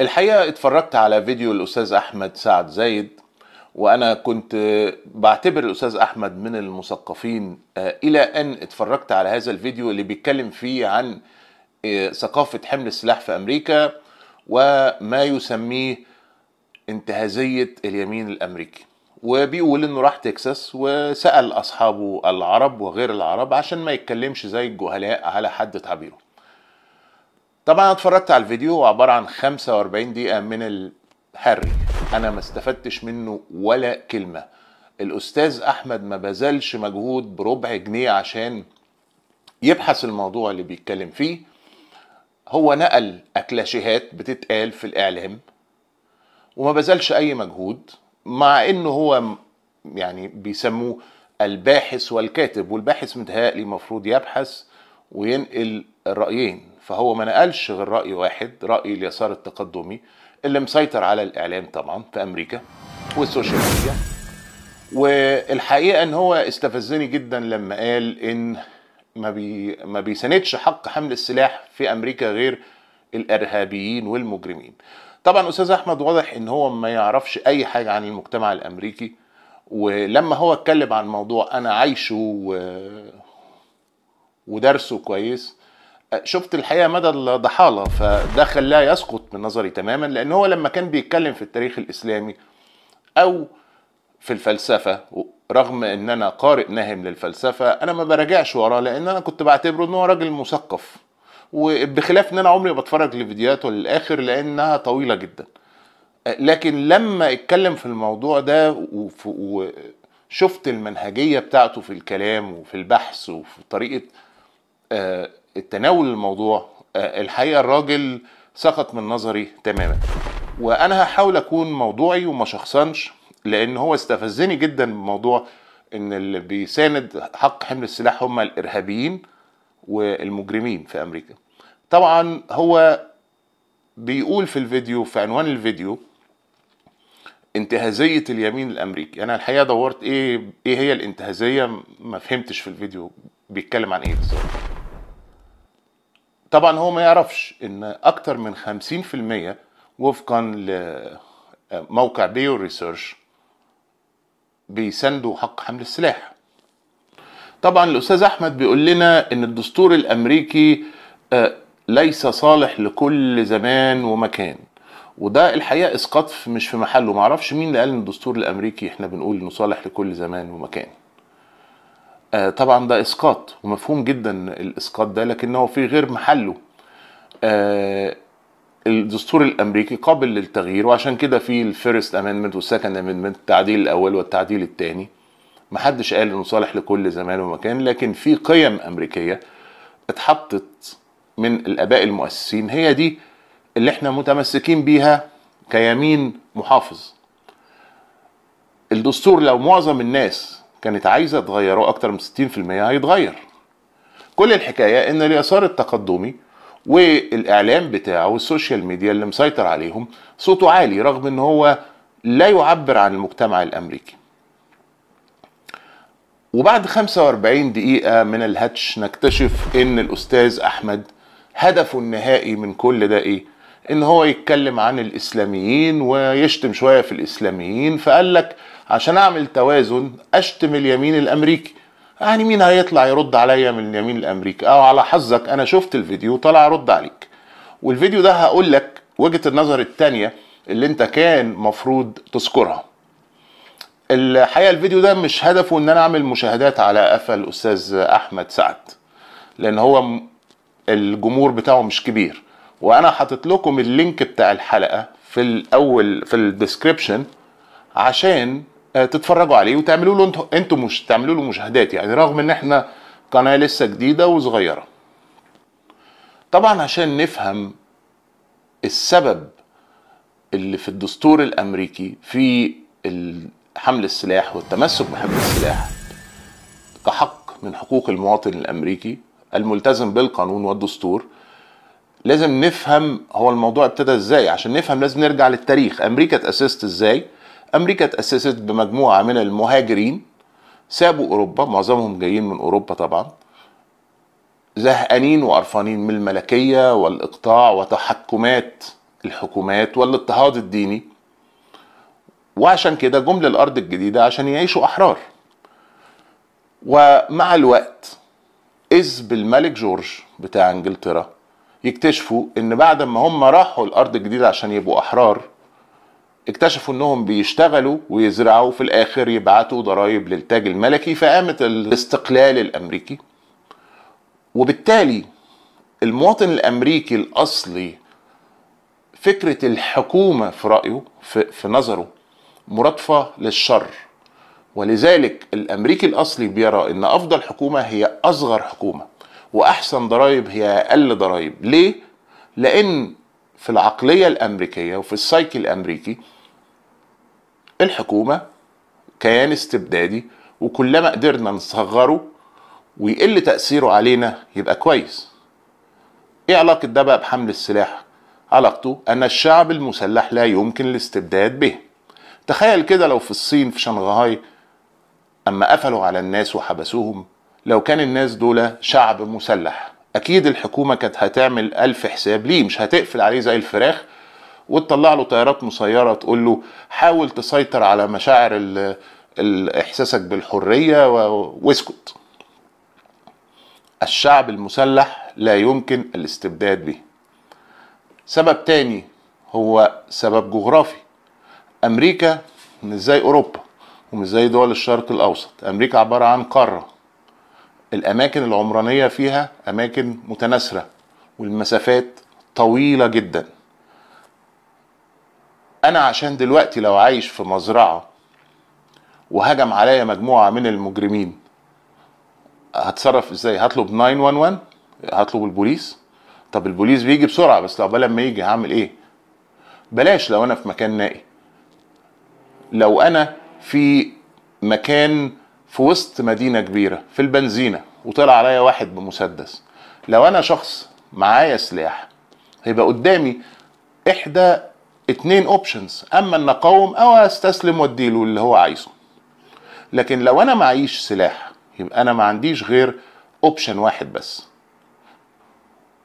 الحقيقه اتفرجت على فيديو الاستاذ احمد سعد زايد وانا كنت بعتبر الاستاذ احمد من المثقفين آه، الى ان اتفرجت على هذا الفيديو اللي بيتكلم فيه عن آه، ثقافه حمل السلاح في امريكا وما يسميه انتهازيه اليمين الامريكي وبيقول انه راح تكساس وسال اصحابه العرب وغير العرب عشان ما يتكلمش زي الجهلاء على حد تعبيره طبعا انا اتفرجت على الفيديو وعباره عباره عن 45 دقيقه من الحري انا ما استفدتش منه ولا كلمه الاستاذ احمد ما بذلش مجهود بربع جنيه عشان يبحث الموضوع اللي بيتكلم فيه هو نقل اكلاشيهات بتتقال في الاعلام وما بذلش اي مجهود مع انه هو يعني بيسموه الباحث والكاتب والباحث متهيألي المفروض يبحث وينقل الرأيين فهو ما نقلش غير رأي واحد رأي اليسار التقدمي اللي مسيطر على الإعلام طبعا في أمريكا والسوشيال ميديا والحقيقة إن هو استفزني جدا لما قال إن ما, بي ما بيساندش حق حمل السلاح في أمريكا غير الإرهابيين والمجرمين طبعا أستاذ أحمد واضح إن هو ما يعرفش أي حاجة عن المجتمع الأمريكي ولما هو اتكلم عن موضوع أنا عايشه و... ودرسه كويس شفت الحقيقه مدى الضحاله فده خلاه يسقط من نظري تماما لان هو لما كان بيتكلم في التاريخ الاسلامي او في الفلسفه رغم ان انا قارئ ناهم للفلسفه انا ما براجعش وراه لان انا كنت بعتبره ان هو راجل مثقف وبخلاف ان انا عمري بتفرج لفيديوهاته للاخر لانها طويله جدا لكن لما اتكلم في الموضوع ده وشفت المنهجيه بتاعته في الكلام وفي البحث وفي طريقه آه، التناول الموضوع آه، الحقيقه الراجل سقط من نظري تماما وانا هحاول اكون موضوعي وما شخصنش لان هو استفزني جدا بموضوع ان اللي بيساند حق حمل السلاح هم الارهابيين والمجرمين في امريكا طبعا هو بيقول في الفيديو في عنوان الفيديو انتهازية اليمين الامريكي انا الحقيقة دورت ايه ايه هي الانتهازية ما فهمتش في الفيديو بيتكلم عن ايه بالظبط طبعا هو ما يعرفش ان اكتر من 50% وفقا لموقع بيو ريسيرش بيساندوا حق حمل السلاح طبعا الاستاذ احمد بيقول لنا ان الدستور الامريكي آه، ليس صالح لكل زمان ومكان وده الحقيقه اسقاط مش في محله معرفش مين اللي قال ان الدستور الامريكي احنا بنقول انه صالح لكل زمان ومكان آه طبعا ده اسقاط ومفهوم جدا الاسقاط ده لكنه في غير محله آه الدستور الامريكي قابل للتغيير وعشان كده في الفيرست امندمنت والسكند امندمنت التعديل الاول والتعديل الثاني محدش قال انه صالح لكل زمان ومكان لكن في قيم امريكيه اتحطت من الاباء المؤسسين هي دي اللي احنا متمسكين بيها كيمين محافظ الدستور لو معظم الناس كانت عايزه تغيره اكتر من 60% هيتغير كل الحكايه ان اليسار التقدمي والاعلام بتاعه والسوشيال ميديا اللي مسيطر عليهم صوته عالي رغم ان هو لا يعبر عن المجتمع الامريكي وبعد 45 دقيقة من الهتش نكتشف ان الاستاذ احمد هدفه النهائي من كل ده ايه ان هو يتكلم عن الاسلاميين ويشتم شوية في الاسلاميين فقال لك عشان اعمل توازن اشتم اليمين الامريكي يعني مين هيطلع يرد عليا من اليمين الامريكي او على حظك انا شفت الفيديو طلع ارد عليك والفيديو ده هقول لك وجهه النظر الثانيه اللي انت كان مفروض تذكرها الحقيقه الفيديو ده مش هدفه ان انا اعمل مشاهدات على قفا الاستاذ احمد سعد لان هو الجمهور بتاعه مش كبير وانا حاطط لكم اللينك بتاع الحلقه في الاول في الديسكريبشن عشان آه، تتفرجوا عليه وتعملوا له انتوا انتوا مش تعملوا له مشاهدات يعني رغم ان احنا قناه لسه جديده وصغيره طبعا عشان نفهم السبب اللي في الدستور الامريكي في حمل السلاح والتمسك بحمل السلاح كحق من حقوق المواطن الامريكي الملتزم بالقانون والدستور لازم نفهم هو الموضوع ابتدى ازاي عشان نفهم لازم نرجع للتاريخ امريكا اتاسست ازاي أمريكا تأسست بمجموعة من المهاجرين سابوا أوروبا معظمهم جايين من أوروبا طبعا زهقانين وقرفانين من الملكية والإقطاع وتحكمات الحكومات والاضطهاد الديني وعشان كده جم للأرض الجديدة عشان يعيشوا أحرار ومع الوقت إذ بالملك جورج بتاع إنجلترا يكتشفوا إن بعد ما هم راحوا الأرض الجديدة عشان يبقوا أحرار اكتشفوا انهم بيشتغلوا ويزرعوا في الاخر يبعتوا ضرائب للتاج الملكي فقامت الاستقلال الامريكي وبالتالي المواطن الامريكي الاصلي فكره الحكومه في رايه في, في نظره مرادفه للشر ولذلك الامريكي الاصلي بيرى ان افضل حكومه هي اصغر حكومه واحسن ضرائب هي اقل ضرائب ليه لان في العقليه الامريكيه وفي السايكي الامريكي الحكومه كيان استبدادي وكلما قدرنا نصغره ويقل تاثيره علينا يبقى كويس ايه علاقه ده بقى بحمل السلاح علاقته ان الشعب المسلح لا يمكن الاستبداد به تخيل كده لو في الصين في شنغهاي اما قفلوا على الناس وحبسوهم لو كان الناس دول شعب مسلح اكيد الحكومه كانت هتعمل الف حساب ليه مش هتقفل عليه زي الفراخ وتطلع له طيارات مسيره تقول له حاول تسيطر على مشاعر احساسك بالحريه واسكت الشعب المسلح لا يمكن الاستبداد به سبب تاني هو سبب جغرافي امريكا مش زي اوروبا ومش زي دول الشرق الاوسط امريكا عباره عن قاره الاماكن العمرانيه فيها اماكن متناثره والمسافات طويله جدا انا عشان دلوقتي لو عايش في مزرعه وهجم عليا مجموعه من المجرمين هتصرف ازاي هطلب 911 هطلب البوليس طب البوليس بيجي بسرعه بس لو لما يجي هعمل ايه بلاش لو انا في مكان نائي لو انا في مكان في وسط مدينه كبيره في البنزينه وطلع عليا واحد بمسدس لو انا شخص معايا سلاح هيبقى قدامي احدى اتنين اوبشنز اما ان اقاوم او استسلم واديله اللي هو عايزه لكن لو انا معيش سلاح يبقى انا ما عنديش غير اوبشن واحد بس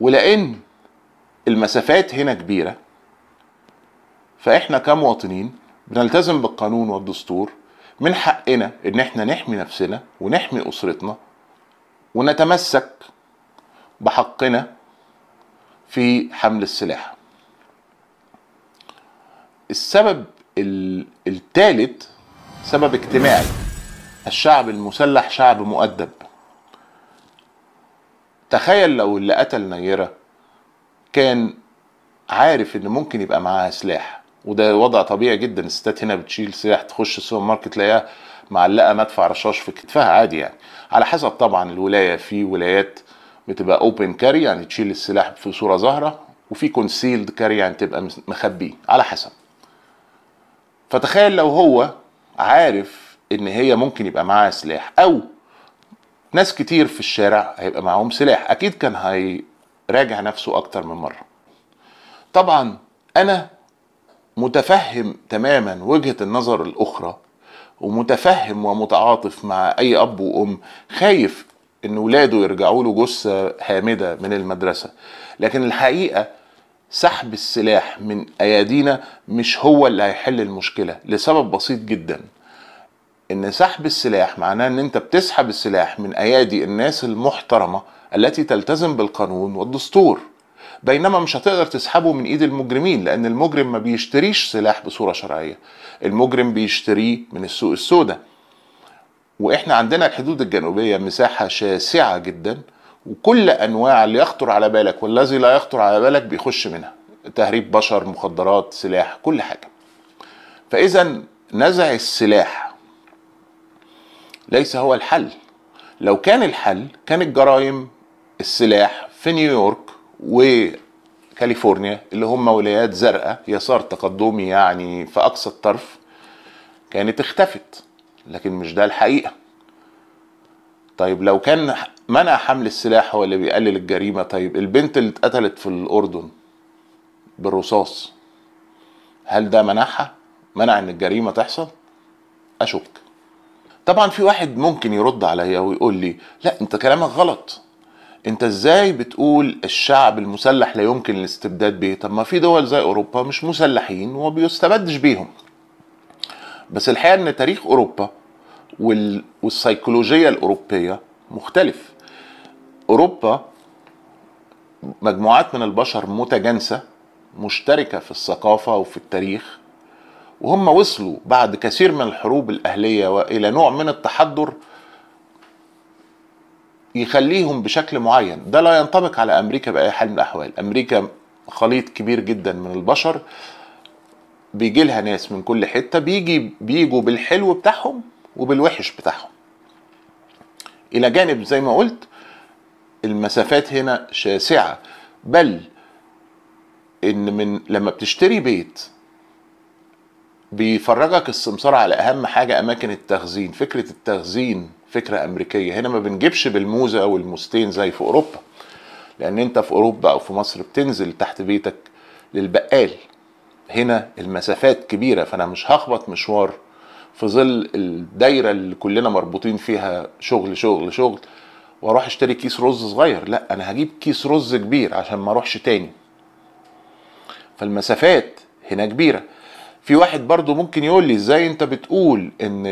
ولان المسافات هنا كبيره فاحنا كمواطنين بنلتزم بالقانون والدستور من حقنا ان احنا نحمي نفسنا ونحمي اسرتنا ونتمسك بحقنا في حمل السلاح السبب الثالث سبب اجتماعي الشعب المسلح شعب مؤدب تخيل لو اللي قتل نيره كان عارف ان ممكن يبقى معاها سلاح وده وضع طبيعي جدا الستات هنا بتشيل سلاح تخش السوبر ماركت تلاقيها معلقه مدفع رشاش في كتفها عادي يعني على حسب طبعا الولايه في ولايات بتبقى اوبن كاري يعني تشيل السلاح في صوره ظاهره وفي كونسيلد كاري يعني تبقى مخبيه على حسب فتخيل لو هو عارف ان هي ممكن يبقى معاها سلاح او ناس كتير في الشارع هيبقى معاهم سلاح اكيد كان هيراجع نفسه اكتر من مره طبعا انا متفهم تماما وجهه النظر الاخرى ومتفهم ومتعاطف مع اي اب وام خايف ان ولاده يرجعوا له جثه هامده من المدرسه لكن الحقيقه سحب السلاح من ايادينا مش هو اللي هيحل المشكله لسبب بسيط جدا ان سحب السلاح معناه ان انت بتسحب السلاح من ايادي الناس المحترمه التي تلتزم بالقانون والدستور بينما مش هتقدر تسحبه من ايد المجرمين لان المجرم ما بيشتريش سلاح بصوره شرعيه المجرم بيشتريه من السوق السوداء واحنا عندنا الحدود الجنوبيه مساحه شاسعه جدا وكل انواع اللي يخطر على بالك والذي لا يخطر على بالك بيخش منها تهريب بشر مخدرات سلاح كل حاجه فاذا نزع السلاح ليس هو الحل لو كان الحل كان الجرائم السلاح في نيويورك وكاليفورنيا اللي هم ولايات زرقاء يسار تقدمي يعني في اقصى الطرف كانت اختفت لكن مش ده الحقيقه طيب لو كان منع حمل السلاح هو اللي بيقلل الجريمه طيب البنت اللي اتقتلت في الاردن بالرصاص هل ده منعها منع ان الجريمه تحصل اشك طبعا في واحد ممكن يرد عليا ويقول لي لا انت كلامك غلط انت ازاي بتقول الشعب المسلح لا يمكن الاستبداد بيه طب ما في دول زي اوروبا مش مسلحين وما بيستبدش بيهم بس الحقيقه ان تاريخ اوروبا وال... والسيكولوجيه الاوروبيه مختلف اوروبا مجموعات من البشر متجانسه مشتركه في الثقافه وفي التاريخ وهم وصلوا بعد كثير من الحروب الاهليه والى نوع من التحضر يخليهم بشكل معين ده لا ينطبق على امريكا باي حال من الاحوال امريكا خليط كبير جدا من البشر بيجي لها ناس من كل حته بيجي بيجوا بالحلو بتاعهم وبالوحش بتاعهم الى جانب زي ما قلت المسافات هنا شاسعه بل ان من لما بتشتري بيت بيفرجك السمسار على اهم حاجه اماكن التخزين فكره التخزين فكره امريكيه هنا ما بنجيبش بالموزه او الموزتين زي في اوروبا لان انت في اوروبا او في مصر بتنزل تحت بيتك للبقال هنا المسافات كبيره فانا مش هخبط مشوار في ظل الدايره اللي كلنا مربوطين فيها شغل شغل شغل واروح اشتري كيس رز صغير لا انا هجيب كيس رز كبير عشان ما اروحش تاني فالمسافات هنا كبيره في واحد برضو ممكن يقول لي ازاي انت بتقول ان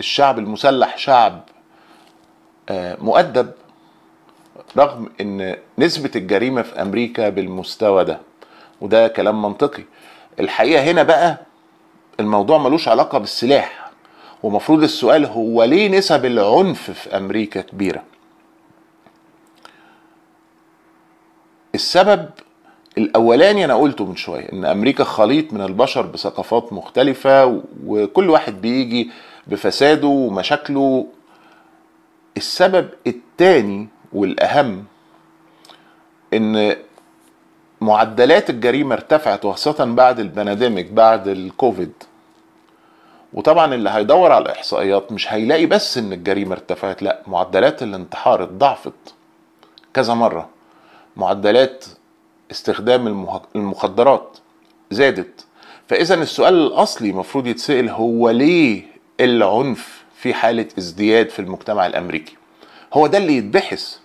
الشعب المسلح شعب آه، مؤدب رغم ان نسبة الجريمة في امريكا بالمستوى ده وده كلام منطقي الحقيقة هنا بقى الموضوع ملوش علاقة بالسلاح ومفروض السؤال هو ليه نسب العنف في امريكا كبيرة السبب الاولاني انا قلته من شوية ان امريكا خليط من البشر بثقافات مختلفة وكل واحد بيجي آه بفساده ومشاكله السبب الثاني والاهم ان معدلات الجريمه ارتفعت وخاصه بعد البناديميك بعد الكوفيد وطبعا اللي هيدور على الاحصائيات مش هيلاقي بس ان الجريمه ارتفعت لا معدلات الانتحار اتضاعفت كذا مره معدلات استخدام المخدرات زادت فاذا السؤال الاصلي المفروض يتسال هو ليه العنف في حالة ازدياد في المجتمع الأمريكي هو ده اللي يتبحث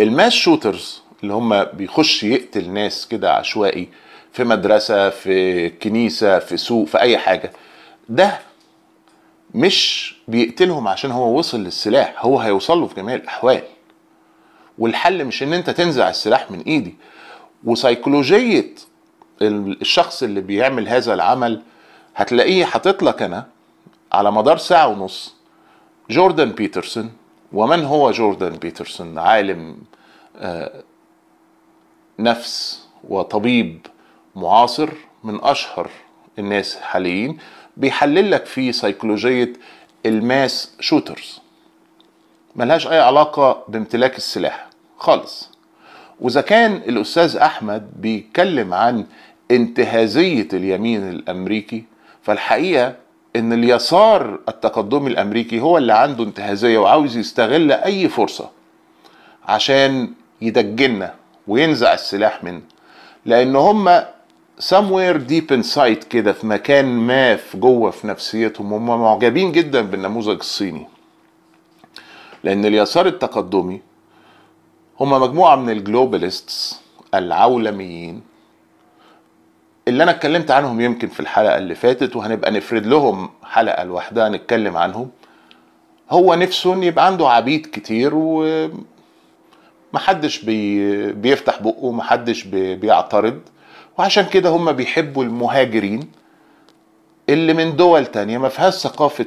الماس شوترز اللي هم بيخش يقتل ناس كده عشوائي في مدرسة في كنيسة في سوق في أي حاجة ده مش بيقتلهم عشان هو وصل للسلاح هو هيوصل له في جميع الأحوال والحل مش ان انت تنزع السلاح من ايدي وسيكولوجية الشخص اللي بيعمل هذا العمل هتلاقيه حاطط لك انا على مدار ساعه ونص جوردن بيترسون ومن هو جوردن بيترسون عالم آه، نفس وطبيب معاصر من اشهر الناس حاليين بيحلل لك فيه سيكولوجيه الماس شوترز ملهاش اي علاقه بامتلاك السلاح خالص واذا كان الاستاذ احمد بيتكلم عن انتهازيه اليمين الامريكي فالحقيقه ان اليسار التقدمي الامريكي هو اللي عنده انتهازيه وعاوز يستغل اي فرصه عشان يدجنا وينزع السلاح منا لان هم somewhere deep inside كده في مكان ما في جوه في نفسيتهم هم معجبين جدا بالنموذج الصيني لان اليسار التقدمي هم مجموعه من الجلوبالستس العولميين اللي انا اتكلمت عنهم يمكن في الحلقه اللي فاتت وهنبقى نفرد لهم حلقه لوحدها نتكلم عنهم هو نفسه ان يبقى عنده عبيد كتير ومحدش بي بيفتح بقه ومحدش بي بيعترض وعشان كده هم بيحبوا المهاجرين اللي من دول تانية ما فيهاش ثقافة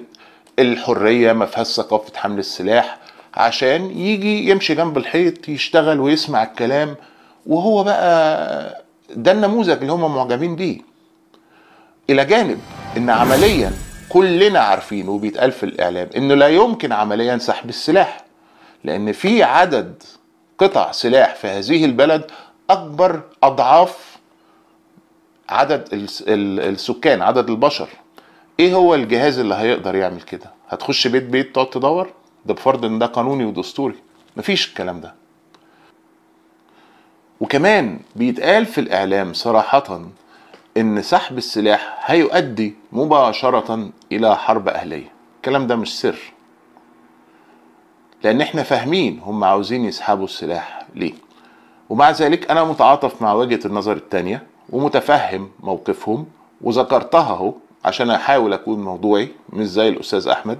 الحرية ما فيهاش ثقافة حمل السلاح عشان يجي يمشي جنب الحيط يشتغل ويسمع الكلام وهو بقى ده النموذج اللي هم معجبين بيه الى جانب ان عمليا كلنا عارفين وبيتقال في الاعلام انه لا يمكن عمليا سحب السلاح لان في عدد قطع سلاح في هذه البلد اكبر اضعاف عدد السكان عدد البشر ايه هو الجهاز اللي هيقدر يعمل كده هتخش بيت بيت تقعد تدور ده بفرض ان ده قانوني ودستوري مفيش الكلام ده وكمان بيتقال في الإعلام صراحة إن سحب السلاح هيؤدي مباشرة إلى حرب أهلية الكلام ده مش سر لأن إحنا فاهمين هم عاوزين يسحبوا السلاح ليه ومع ذلك أنا متعاطف مع وجهة النظر التانية ومتفهم موقفهم وذكرتها أهو عشان أحاول أكون موضوعي مش زي الأستاذ أحمد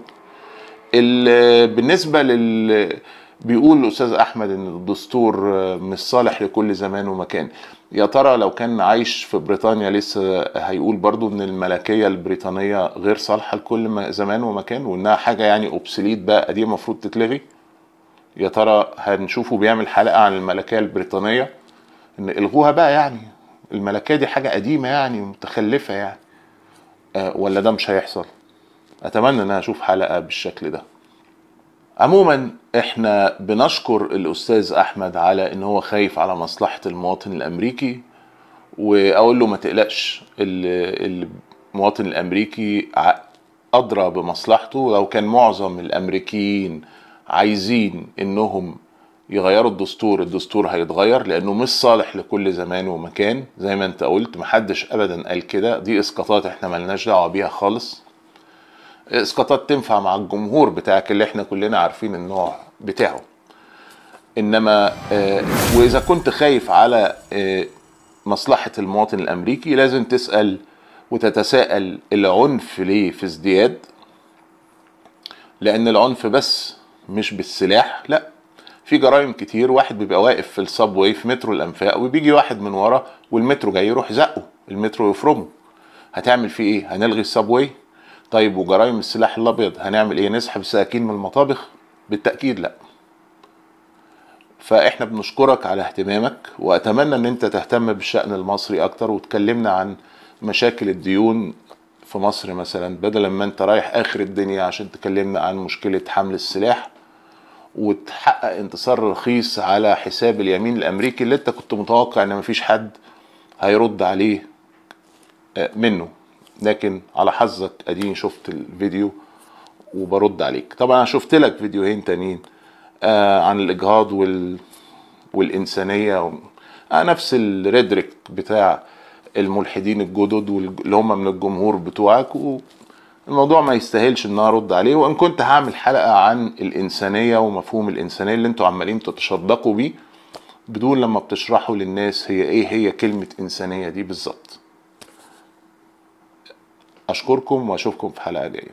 بالنسبة لل بيقول الاستاذ احمد ان الدستور مش صالح لكل زمان ومكان يا ترى لو كان عايش في بريطانيا لسه هيقول برضو ان الملكيه البريطانيه غير صالحه لكل زمان ومكان وانها حاجه يعني اوبسليت بقى دي المفروض تتلغي يا ترى هنشوفه بيعمل حلقه عن الملكيه البريطانيه ان الغوها بقى يعني الملكيه دي حاجه قديمه يعني متخلفه يعني أه ولا ده مش هيحصل اتمنى ان اشوف حلقه بالشكل ده عموما احنا بنشكر الاستاذ احمد على ان هو خايف على مصلحه المواطن الامريكي واقول له ما تقلقش المواطن الامريكي ادرى بمصلحته لو كان معظم الامريكيين عايزين انهم يغيروا الدستور الدستور هيتغير لانه مش صالح لكل زمان ومكان زي ما انت قلت محدش ابدا قال كده دي اسقاطات احنا ملناش دعوه بيها خالص اسقاطات تنفع مع الجمهور بتاعك اللي احنا كلنا عارفين النوع بتاعه انما آه، واذا كنت خايف على آه، مصلحه المواطن الامريكي لازم تسال وتتساءل العنف ليه في ازدياد لان العنف بس مش بالسلاح لا في جرائم كتير واحد بيبقى واقف في واي في مترو الانفاق وبيجي واحد من ورا والمترو جاي يروح زقه المترو يفرمه هتعمل فيه ايه هنلغي الصابواي طيب وجرائم السلاح الابيض هنعمل ايه نسحب السكاكين من المطابخ بالتاكيد لا فاحنا بنشكرك على اهتمامك واتمنى ان انت تهتم بالشان المصري اكتر وتكلمنا عن مشاكل الديون في مصر مثلا بدل ما انت رايح اخر الدنيا عشان تكلمنا عن مشكله حمل السلاح وتحقق انتصار رخيص على حساب اليمين الامريكي اللي انت كنت متوقع ان مفيش حد هيرد عليه آه، منه لكن على حظك اديني شفت الفيديو وبرد عليك طبعا انا شفت لك فيديوهين تانيين آه عن الاجهاض وال... والانسانيه و... آه نفس الريدريك بتاع الملحدين الجدد اللي هم من الجمهور بتوعك والموضوع ما يستاهلش ان انا ارد عليه وان كنت هعمل حلقه عن الانسانيه ومفهوم الانسانيه اللي انتوا عمالين تتشدقوا بيه بدون لما بتشرحوا للناس هي ايه هي كلمه انسانيه دي بالظبط أشكركم وأشوفكم في حلقة جاية